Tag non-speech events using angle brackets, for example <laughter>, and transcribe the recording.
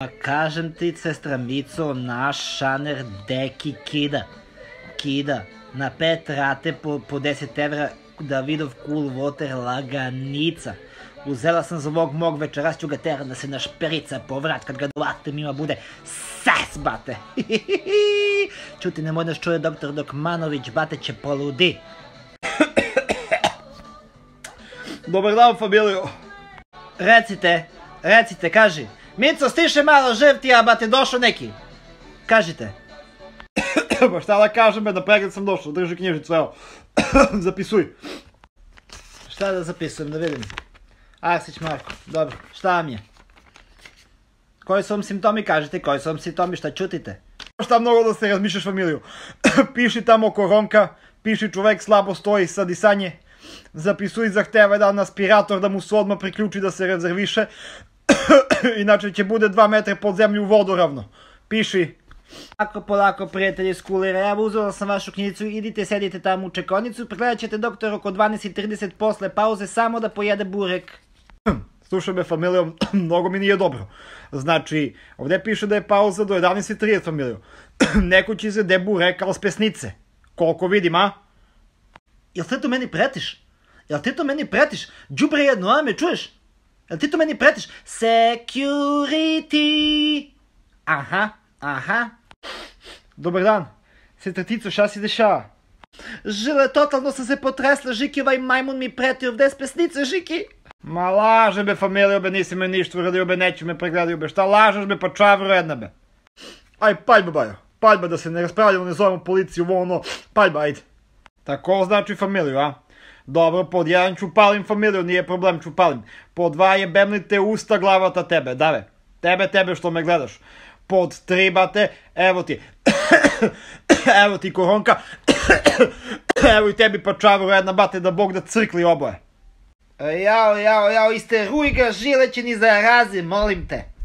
Pa kažem ti, sestra Mico, naš šaner deki kida. Kida. Na pet rate po, po 10 evra Davidov Cool Water laganica. Uzela sam zbog mog večeras, ću ga teram da se našperica po povrat kad ga dolatem ima bude ses, bate. <laughs> Čuti, nemoj da nas čuje doktor Dokmanović, bate će poludi. Dobar dan, familijo. Recite, recite, kaži. Mico, stiše malo ževtija, ba te došao neki. Kažite. <coughs> pa šta da kažem, be, na pregled sam došao, drži knjižicu, evo. <coughs> Zapisuj. Šta da zapisujem, da vidim. Arsić Marko, dobro, šta vam je? Koji su vam simptomi, kažete, koji su vam simptomi, šta čutite? Šta mnogo da se razmišljaš familiju. <coughs> piši tamo koronka, piši čovek slabo stoji sa disanje, zapisuj zahteva da jedan aspirator da mu se odmah priključi da se rezerviše, <laughs> inače će bude 2 metra pod zemlju u vodu ravno. Piši. Polako, polako, prijatelji iz kulera, evo uzela sam vašu knjicu, idite, sedite tamo u čekonicu, pregledat ćete doktor oko 12.30 posle pauze, samo da pojede burek. Slušaj me familijom, <clears throat> mnogo mi nije dobro. Znači, ovde piše da je pauza do 11.30 familijo. <clears throat> Neko će se debu rekao s pesnice. Koliko vidim, a? Jel ti to meni pretiš? Jel ti to meni pretiš? Džubre jedno, a me čuješ? Jel ti to meni pretiš? Security! Aha, aha. Dobar dan. Sestratico, šta se dešava? Žile, totalno sam se potresla, Žiki, ovaj majmun mi preti ovde s pesnice, Žiki? Ma laže be, familijo be, nisi me ništa uradio be, neću me pregledio be, šta lažeš be, pa čavro jedna be. Aj, paljba, bajo, paljba da se ne raspravljamo, ne zovemo policiju, ovo ono, paljba, ajde. Tako znači familiju, a? Dobro, pod jedan ću palim familiju, nije problem, ću palim. Pod dva je bemlite usta glavata tebe, dave. Tebe, tebe što me gledaš. Pod tri, bate, evo ti. <coughs> evo ti koronka. <coughs> evo i tebi pa čavro jedna, bate, da Bog da crkli oboje. E, jao, jao, jao, iste rujga žileće ni zarazi, molim te.